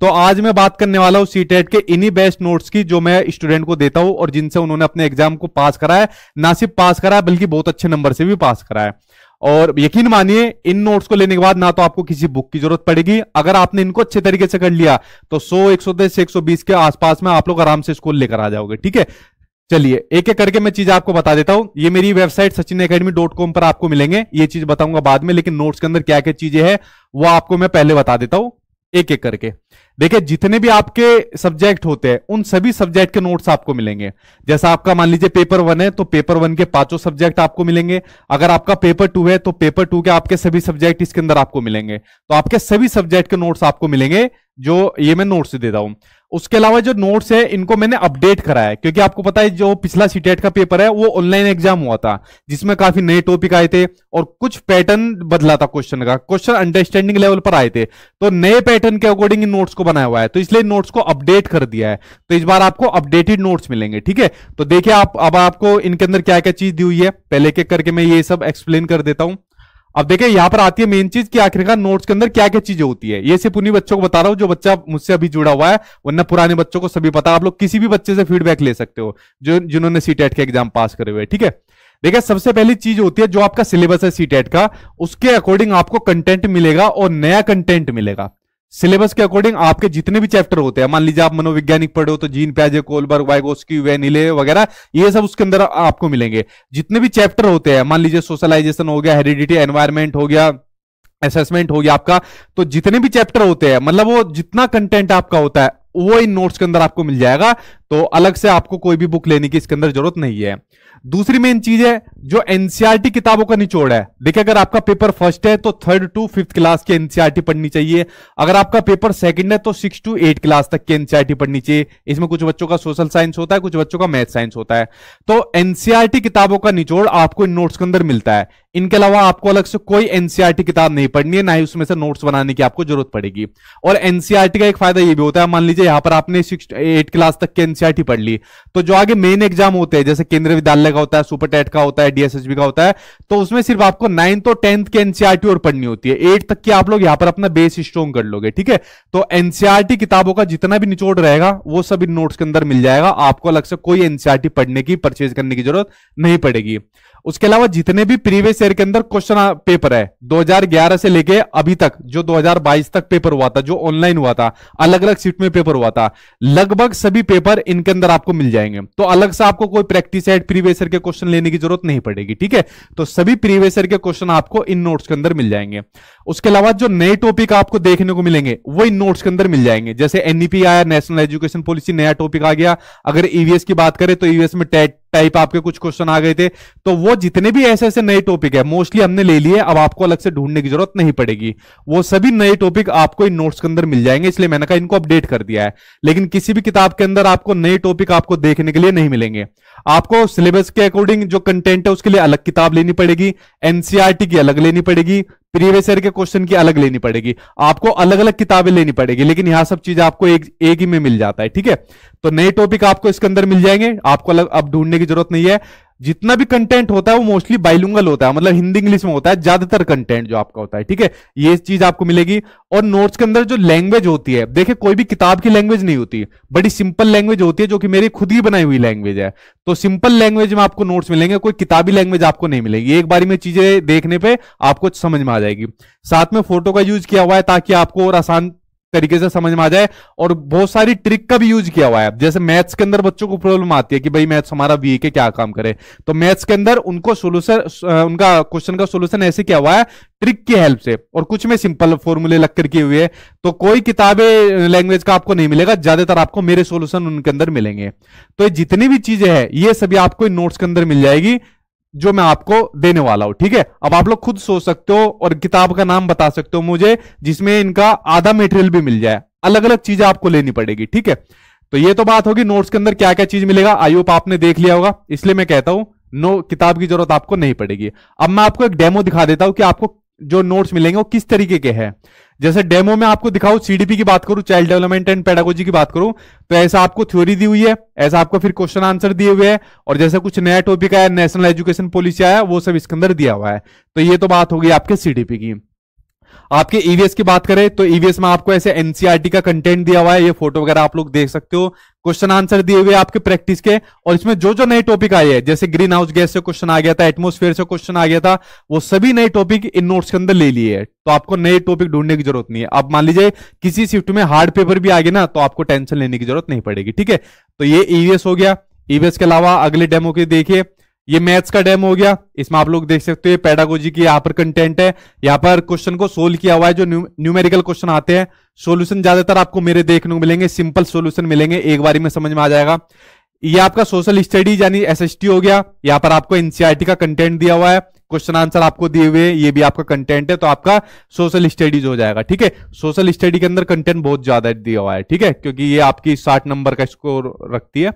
तो आज मैं बात करने वाला हूं सी टेट e के इन्हीं बेस्ट नोट्स की जो मैं स्टूडेंट को देता हूं और जिनसे उन्होंने अपने एग्जाम को पास कराया ना सिर्फ पास कराया बल्कि बहुत अच्छे नंबर से भी पास कराया और यकीन मानिए इन नोट्स को लेने के बाद ना तो आपको किसी बुक की जरूरत पड़ेगी अगर आपने इनको अच्छे तरीके से कर लिया तो 100 110 120 के आसपास में आप लोग आराम से स्कूल लेकर आ जाओगे ठीक है चलिए एक एक करके मैं चीज आपको बता देता हूं ये मेरी website Sachin academy dot com पर आपको मिलेंगे ये चीज बताऊंगा बाद में लेकिन नोट्स के अंदर क्या क्या चीजें हैं वो आपको मैं पहले बता देता हूं एक एक करके देखिए जितने भी आपके सब्जेक्ट होते हैं उन सभी सब्जेक्ट के नोट्स आपको मिलेंगे जैसा आपका मान लीजिए पेपर वन है तो पेपर वन के पांचों सब्जेक्ट आपको मिलेंगे अगर आपका पेपर टू है तो पेपर टू के आपके सभी सब्जेक्ट इसके अंदर आपको मिलेंगे तो आपके सभी सब्जेक्ट के नोट्स आपको मिलेंगे जो ये मैं नोट्स देता हूं उसके अलावा जो नोट्स है इनको मैंने अपडेट करा है क्योंकि आपको पता है जो पिछला सीटेट e का पेपर है वो ऑनलाइन एग्जाम हुआ था जिसमें काफी नए टॉपिक आए थे और कुछ पैटर्न बदला था क्वेश्चन का क्वेश्चन अंडरस्टैंडिंग लेवल पर आए थे तो नए पैटर्न के अकॉर्डिंग इन नोट्स को बनाया हुआ है तो इसलिए नोट्स को अपडेट कर दिया है तो इस बार आपको अपडेटेड नोट्स मिलेंगे ठीक है तो देखिये आप अब आपको इनके अंदर क्या क्या चीज दी हुई है पहले के करके मैं ये सब एक्सप्लेन कर देता हूं अब देखिए यहां पर आती है मेन चीज कि आखिरकार नोट्स के अंदर क्या क्या चीजें होती है ये सिर्फ उन्हीं बच्चों को बता रहा हूं जो बच्चा मुझसे अभी जुड़ा हुआ है वरना पुराने बच्चों को सभी पता आप लोग किसी भी बच्चे से फीडबैक ले सकते हो जो जिन्होंने सी e के एग्जाम पास करे हुए ठीक है देखिए सबसे पहली चीज होती है जो आपका सिलेबस है सी e का उसके अकॉर्डिंग आपको कंटेंट मिलेगा और नया कंटेंट मिलेगा सिलेबस के अकॉर्डिंग आपके जितने भी चैप्टर होते हैं मान लीजिए आप मनोवैज्ञानिक पढ़ो तो जीन प्याजे कोलबर्ग वाइगोस्की वे नीले वगैरह ये सब उसके अंदर आपको मिलेंगे जितने भी चैप्टर होते हैं मान लीजिए सोशलाइजेशन हो गया हेरिडिटी एनवायरमेंट हो गया असेसमेंट हो गया आपका तो जितने भी चैप्टर होते हैं मतलब वो जितना कंटेंट आपका होता है वो इन नोट्स के अंदर आपको मिल जाएगा तो अलग से आपको कोई भी बुक लेने की इसके अंदर जरूरत नहीं है दूसरी मेन चीज है जो एनसीआरटी e किताबों का निचोड़ है देखिए अगर आपका पेपर फर्स्ट है तो थर्ड टू फिफ्थ क्लास की एनसीआरटी e पढ़नी चाहिए अगर आपका पेपर सेकंड है तो सिक्स टू एट क्लास तक की एनसीआरटी e पढ़नी चाहिए इसमें कुछ बच्चों का सोशल साइंस होता है कुछ बच्चों का मैथ साइंस होता है तो एनसीआरटी किताबों का निचोड़ आपको इन नोट्स के अंदर मिलता है इनके अलावा आपको अलग से कोई एनसीआरटी किताब नहीं पढ़नी है ना ही उसमें से नोट्स बनाने की आपको जरूरत पड़ेगी और एनसीआरटी का एक फायदा यह भी होता है मान लीजिए यहां पर आपने सिक्स एट क्लास तक के एनसीआरटी पढ़ ली तो जो आगे मेन एग्जाम होते हैं जैसे केंद्रीय विद्यालय का होता है सुपर टेट का होता है डीएसएसबी का होता है तो उसमें सिर्फ आपको नाइन्थ और टेंथ के एनसीआरटी और पढ़नी होती है एट तक की आप लोग यहां पर अपना बेस स्ट्रॉन्ग कर लोगे ठीक है तो एनसीआरटी किताबों का जितना भी निचोड़ रहेगा वो सब इन नोट्स के अंदर मिल जाएगा आपको अलग से कोई एनसीआरटी पढ़ने की परचेज करने की जरूरत नहीं पड़ेगी उसके अलावा जितने भी प्रीवियस ईयर के अंदर क्वेश्चन पेपर है 2011 से लेके अभी तक जो 2022 तक पेपर हुआ था जो ऑनलाइन हुआ था अलग अलग सीट में पेपर हुआ था लगभग सभी पेपर इनके अंदर आपको मिल जाएंगे तो अलग से आपको कोई प्रैक्टिस एड प्रीवियस ईयर के क्वेश्चन लेने की जरूरत नहीं पड़ेगी ठीक है तो सभी प्रीवियस ईयर के क्वेश्चन आपको इन नोट्स के अंदर मिल जाएंगे उसके अलावा जो नए टॉपिक आपको देखने को मिलेंगे वो इन नोट्स के अंदर मिल जाएंगे जैसे एनईपी e आया नेशनल एजुकेशन पॉलिसी नया टॉपिक आ गया अगर ईवीएस e की बात करें तो ईवीएस e में टेट टाइप आपके कुछ क्वेश्चन आ गए थे तो वो जितने भी ऐसे ऐसे नए टॉपिक है मोस्टली हमने ले लिए अब आपको अलग से ढूंढने की जरूरत नहीं पड़ेगी वो सभी नए टॉपिक आपको इन नोट्स के अंदर मिल जाएंगे इसलिए मैंने कहा इनको अपडेट कर दिया है लेकिन किसी भी किताब के अंदर आपको नए टॉपिक आपको देखने के लिए नहीं मिलेंगे आपको सिलेबस के अकॉर्डिंग जो कंटेंट है उसके लिए अलग किताब लेनी पड़ेगी एनसीआरटी e की अलग लेनी पड़ेगी प्रीवियस ईयर के क्वेश्चन की अलग लेनी पड़ेगी आपको अलग अलग किताबें लेनी पड़ेगी लेकिन यहां सब चीज आपको एक एक ही में मिल जाता है ठीक है तो नए टॉपिक आपको इसके अंदर मिल जाएंगे आपको अलग अब ढूंढने की जरूरत नहीं है जितना भी कंटेंट होता है वो मोस्टली बाइलुंगल होता है मतलब हिंदी इंग्लिश में होता है ज्यादातर कंटेंट जो आपका होता है ठीक है ये चीज आपको मिलेगी और नोट्स के अंदर जो लैंग्वेज होती है देखिए कोई भी किताब की लैंग्वेज नहीं होती बड़ी सिंपल लैंग्वेज होती है जो कि मेरी खुद की बनाई हुई लैंग्वेज है तो सिंपल लैंग्वेज में आपको नोट्स मिलेंगे कोई किताबी लैंग्वेज आपको नहीं मिलेगी एक बारी में चीजें देखने पर आपको समझ में आ जाएगी साथ में फोटो का यूज किया हुआ है ताकि आपको और आसान तरीके से समझ में आ जाए और बहुत सारी ट्रिक का भी यूज किया हुआ है जैसे मैथ्स के अंदर बच्चों को प्रॉब्लम आती है कि भाई मैथ्स हमारा वीक है क्या काम करे तो मैथ्स के अंदर उनको सोल्यूशन उनका क्वेश्चन का सोल्यूशन ऐसे किया हुआ है ट्रिक की हेल्प से और कुछ में सिंपल फॉर्मूले लग कर किए हुए है तो कोई किताबें लैंग्वेज का आपको नहीं मिलेगा ज्यादातर आपको मेरे सोल्यूशन उनके अंदर मिलेंगे तो जितनी भी चीजें हैं ये सभी आपको नोट्स के अंदर मिल जाएगी जो मैं आपको देने वाला हूं ठीक है अब आप लोग खुद सोच सकते हो और किताब का नाम बता सकते हो मुझे जिसमें इनका आधा मेटेरियल भी मिल जाए अलग अलग चीजें आपको लेनी पड़ेगी ठीक है तो ये तो बात होगी नोट्स के अंदर क्या क्या चीज मिलेगा आई होप आपने देख लिया होगा इसलिए मैं कहता हूं नो किताब की जरूरत आपको नहीं पड़ेगी अब मैं आपको एक डेमो दिखा देता हूं कि आपको जो नोट्स मिलेंगे वो किस तरीके के हैं जैसे डेमो में आपको दिखाऊं सीडीपी की बात करूं चाइल्ड डेवलपमेंट एंड पेडागोजी की बात करूं तो ऐसा आपको थ्योरी दी हुई है ऐसा आपको फिर क्वेश्चन आंसर दिए हुए हैं और जैसे कुछ नया टॉपिक आया नेशनल एजुकेशन पॉलिसी आया वो सब इसके अंदर दिया हुआ है तो ये तो बात होगी आपके सीडीपी की आपके ईवीएस e की बात करें तो ईवीएस e में आपको ऐसे एनसीआरटी e का कंटेंट दिया हुआ है ये फोटो वगैरह आप लोग देख सकते हो क्वेश्चन आंसर दिए हुए आपके प्रैक्टिस के और इसमें जो जो नए टॉपिक आए हैं जैसे ग्रीन हाउस गैस से क्वेश्चन आ गया था एटमोस्फेयर से क्वेश्चन आ गया था वो सभी नए टॉपिक इन नोट्स के अंदर ले लिए है तो आपको नए टॉपिक ढूंढने की जरूरत नहीं है अब मान लीजिए किसी शिफ्ट में हार्ड पेपर भी आ गया ना तो आपको टेंशन लेने की जरूरत नहीं पड़ेगी ठीक है तो ये ईवीएस हो गया ईवीएस के अलावा अगले डेमो के देखिए ये मैथ्स का डेम हो गया इसमें आप लोग देख सकते हो पेडागोजी की यहाँ पर कंटेंट है यहाँ पर क्वेश्चन को सोल्व किया हुआ है जो न्यूमेरिकल क्वेश्चन आते हैं सोल्यूशन ज्यादातर आपको मेरे देखने को मिलेंगे सिंपल सोल्यूशन मिलेंगे एक बारी में समझ में आ जाएगा ये आपका सोशल स्टडीज यानी एस हो गया यहाँ पर आपको एनसीआरटी e का कंटेंट दिया हुआ है क्वेश्चन आंसर आपको दिए हुए ये भी आपका कंटेंट है तो आपका सोशल स्टडीज हो जाएगा ठीक है सोशल स्टडी के अंदर कंटेंट बहुत ज्यादा दिया हुआ है ठीक है क्योंकि ये आपकी साठ नंबर का स्कोर रखती है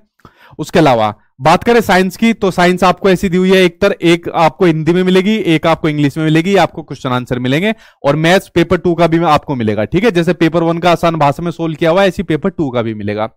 उसके अलावा बात करें साइंस की तो साइंस आपको ऐसी दी हुई है एक तर एक आपको हिंदी में मिलेगी एक आपको इंग्लिश में मिलेगी आपको क्वेश्चन आंसर मिलेंगे और मैथ्स पेपर टू का भी आपको मिलेगा ठीक है जैसे पेपर वन का आसान भाषा में सोल्व किया हुआ है ऐसी पेपर टू का भी मिलेगा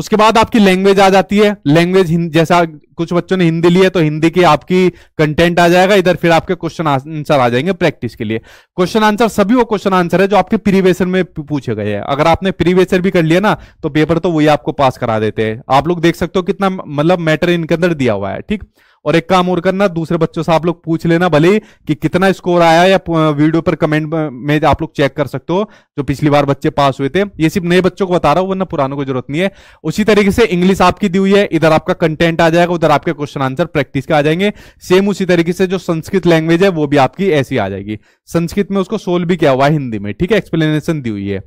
उसके बाद आपकी लैंग्वेज आ जाती है लैंग्वेज जैसा कुछ बच्चों ने हिंदी ली है तो हिंदी की आपकी कंटेंट आ जाएगा इधर फिर आपके क्वेश्चन आंसर आ जाएंगे प्रैक्टिस के लिए क्वेश्चन आंसर सभी वो क्वेश्चन आंसर है जो आपके प्रीवेशन में पूछे गए हैं अगर आपने प्रीवेशन भी कर लिया ना तो पेपर तो वही आपको पास करा देते हैं आप लोग देख सकते हो कितना मतलब मैटर इनके अंदर दिया हुआ है ठीक और एक काम और करना दूसरे बच्चों से आप लोग पूछ लेना भले कि कितना स्कोर आया या वीडियो पर कमेंट में आप लोग चेक कर सकते हो जो पिछली बार बच्चे पास हुए थे ये सिर्फ नए बच्चों को बता रहा हूं वरना पुरानों को जरूरत नहीं है उसी तरीके से इंग्लिश आपकी दी हुई है इधर आपका कंटेंट आ जाएगा उधर आपके क्वेश्चन आंसर प्रैक्टिस के आ जाएंगे सेम उसी तरीके से जो संस्कृत लैंग्वेज है वो भी आपकी ऐसी आ जाएगी संस्कृत में उसको सोल्व भी किया हुआ है हिंदी में ठीक है एक्सप्लेनेशन दी हुई है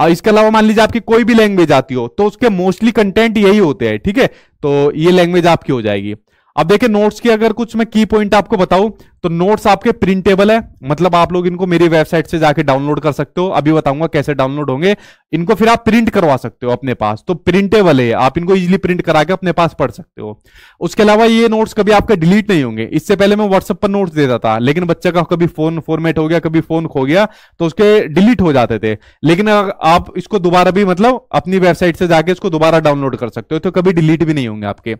और इसके अलावा मान लीजिए आपकी कोई भी लैंग्वेज आती हो तो उसके मोस्टली कंटेंट यही होते हैं ठीक है तो ये लैंग्वेज आपकी हो जाएगी अब देखिए नोट्स की अगर कुछ मैं की पॉइंट आपको बताऊं तो नोट्स आपके प्रिंटेबल है मतलब आप लोग इनको मेरी वेबसाइट से जाके डाउनलोड कर सकते हो अभी बताऊंगा कैसे डाउनलोड होंगे इनको फिर आप प्रिंट करवा सकते हो अपने पास तो प्रिंटेबल है आप इनको इजिली प्रिंट करा के अपने पास पढ़ सकते हो उसके अलावा ये नोट्स कभी आपके डिलीट नहीं होंगे इससे पहले मैं व्हाट्सअप पर नोट्स देता था लेकिन बच्चे का कभी फोन फॉर्मेट हो गया कभी फोन खो गया तो उसके डिलीट हो जाते थे लेकिन आप इसको दोबारा भी मतलब अपनी वेबसाइट से जाके इसको दोबारा डाउनलोड कर सकते हो तो कभी डिलीट भी नहीं होंगे आपके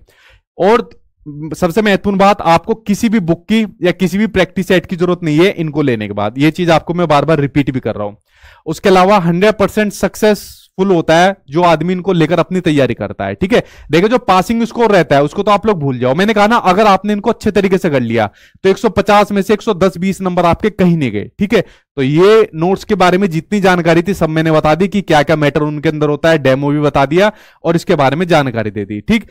और सबसे महत्वपूर्ण बात आपको किसी भी बुक की या किसी भी प्रैक्टिस सेट की जरूरत नहीं है इनको लेने के बाद ये चीज आपको मैं बार बार रिपीट भी कर रहा हूं उसके अलावा 100 परसेंट सक्सेसफुल होता है जो आदमी इनको लेकर अपनी तैयारी करता है ठीक है देखो जो पासिंग स्कोर रहता है उसको तो आप लोग भूल जाओ मैंने कहा ना अगर आपने इनको अच्छे तरीके से कर लिया तो 150 में से 110 20 नंबर आपके कहीं नहीं गए ठीक है तो ये नोट्स के बारे में जितनी जानकारी थी सब मैंने बता दी कि क्या क्या मैटर उनके अंदर होता है डेमो भी बता दिया और इसके बारे में जानकारी दे दी ठीक